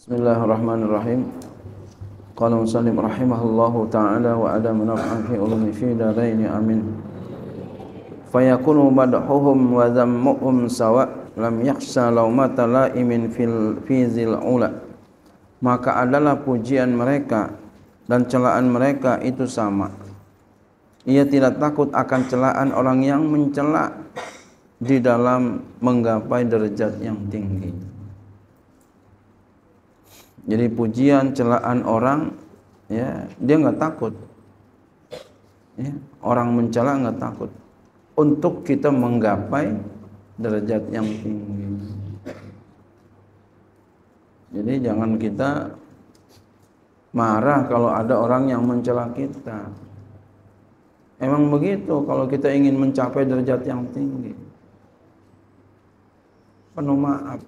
Bismillahirrahmanirrahim. Qala musallim rahimahullahu taala wa ala munafiqin fi ulumi fi daraini amin. Fayakunu madhuhum wa dhammuhum sawa lam yakhsha laumata laimin fil fi zil ula. Maka adalah pujian mereka dan celaan mereka itu sama. Ia tidak takut akan celaan orang yang mencela di dalam menggapai derajat yang tinggi jadi pujian celaan orang ya dia nggak takut ya, orang mencela nggak takut untuk kita menggapai derajat yang tinggi jadi jangan kita marah kalau ada orang yang mencela kita emang begitu kalau kita ingin mencapai derajat yang tinggi penuh maaf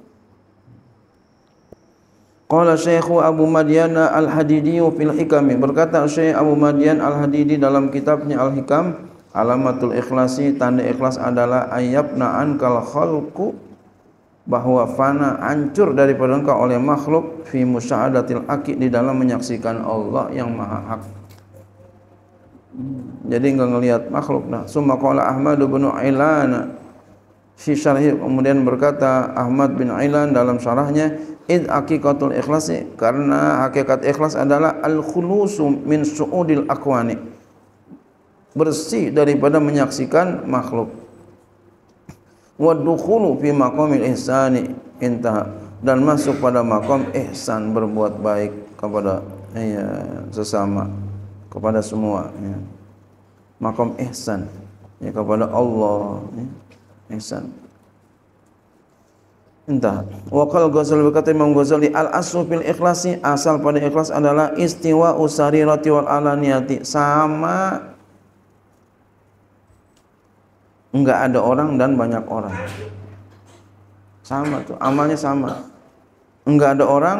Qala Syekhu Abu Madyan Al-Hadidi fil Hikam berkata Syekh Abu Madyan Al-Hadidi dalam kitabnya Al-Hikam alamatul ikhlasi tanda ikhlas adalah ayyabna ankal khalqu bahwa fana hancur daripada engkau oleh makhluk fi musyahadatil aqid di dalam menyaksikan Allah yang maha hak jadi enggak ngelihat makhluk nah summa qala Ahmad bin Ilana fi syarhi kemudian berkata Ahmad bin Ailan dalam syarahnya id aqiqatul ikhlasi karena hakikat ikhlas adalah al khulusu min suudil aqwani bersih daripada menyaksikan makhluk wa dukhulu fi maqamil ihsani intaha dan masuk pada maqam ihsan berbuat baik kepada ya, sesama kepada semua ya. maqam ihsan ya, kepada Allah ya. Ihsan. Entah. Wakal Ghazali berkata Imam Ghazali al aslu fil ikhlasi asal pada ikhlas adalah istiwa usari roti wal alaniyati sama enggak ada orang dan banyak orang. Sama tuh, amalnya sama. Enggak ada orang,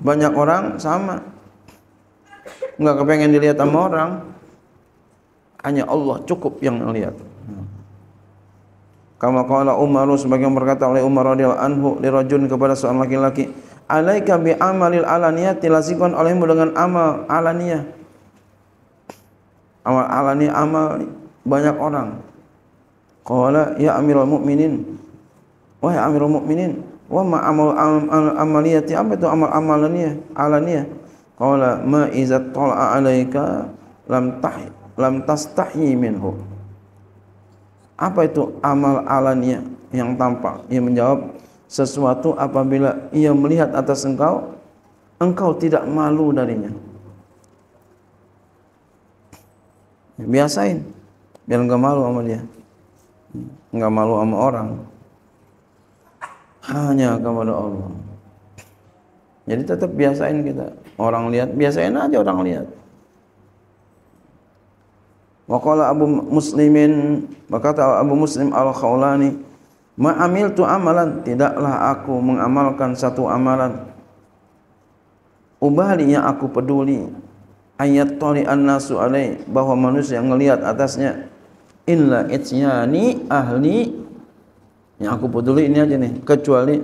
banyak orang sama. Enggak kepengen dilihat sama orang. Hanya Allah cukup yang melihat. Kama qala Umar sebagian berkata oleh Umar radhiyallahu anhu lirajun kepada seorang laki-laki, "Alaika bi amalil alaniyah tilasikan olehmu dengan amal alaniyah." Amal alaniyah amal banyak orang. Qala ya Amirul Mukminin. Wahai Amirul Mukminin, wa ma amal am, am, apa itu amal amalaniyah? Alaniyah. Qala ma iza tala'a alaika lam tah lam tastahi minhu. Apa itu amal alania yang tampak? Ia menjawab, sesuatu apabila ia melihat atas engkau, engkau tidak malu darinya. Ya, biasain, biar enggak malu sama dia. Enggak malu sama orang. Hanya kepada Allah. Jadi tetap biasain kita. Orang lihat, biasain aja orang lihat. Waqala Abu Muslimin berkata Abu Muslim Al-Khawlani Ma'amil tu amalan tidaklah aku mengamalkan satu amalan Ubali yang aku peduli ayat tali an-nasu alai bahwa manusia yang melihat atasnya illa ityani ahli yang aku peduli ini aja nih kecuali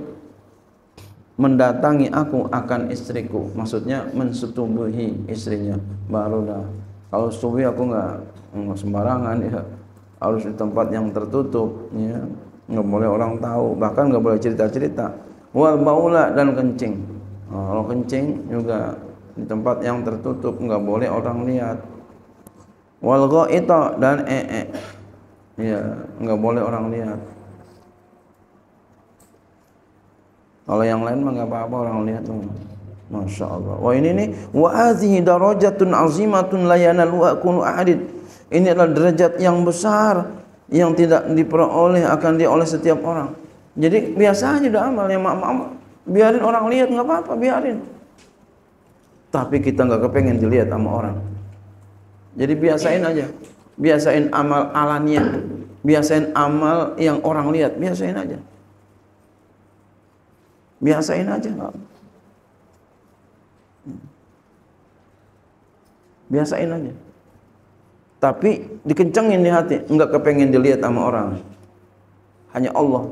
mendatangi aku akan istriku maksudnya mensetubuhi istrinya baru dah kalau setubuhi aku nggak nggak sembarangan ya harus di tempat yang tertutup ya nggak boleh orang tahu bahkan nggak boleh cerita cerita wal baula dan kencing nah, kalau kencing juga di tempat yang tertutup nggak boleh orang lihat wal itu dan ee ya nggak boleh orang lihat kalau yang lain mah nggak apa-apa orang lihat tuh Masya Allah. Wah ini nih wa azihi darajatun azimatun la yanalu ahadin ini adalah derajat yang besar yang tidak diperoleh akan dioleh setiap orang. Jadi biasa aja udah amal yang mak biarin orang lihat nggak apa-apa biarin. Tapi kita nggak kepengen dilihat sama orang. Jadi biasain aja, biasain amal alania, biasain amal yang orang lihat, biasain aja. Biasain aja Biasain aja tapi dikencengin di hati nggak kepengen dilihat sama orang hanya Allah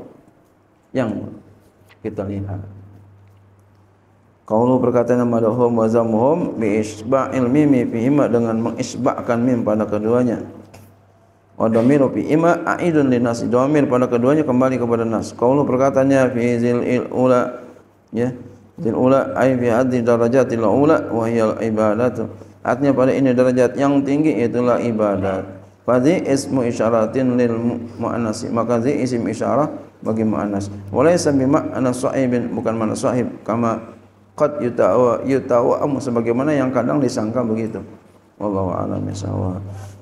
yang kita lihat Kalau perkataan madahum wa zamuhum bi isba'il mimi fi dengan mengisba'kan mim pada keduanya. Wa dhamiru fi ima aidun linas dhamir pada keduanya kembali kepada nas. Kalau perkataannya fi zil ula ya. Zil ula ay fi hadhi darajatil ula wa hiya al ibadatu Artinya pada ini derajat yang tinggi itulah ibadat. Fazi ismu isyaratin lil mu'anasi. Maka zi isim isyarah bagi mu'anas. Walaysa bima'ana sahibin. Bukan mana sahib. Kama qad yutawa, yutawa amu. Sebagaimana yang kadang disangka begitu. Wallahu'alam isyawah.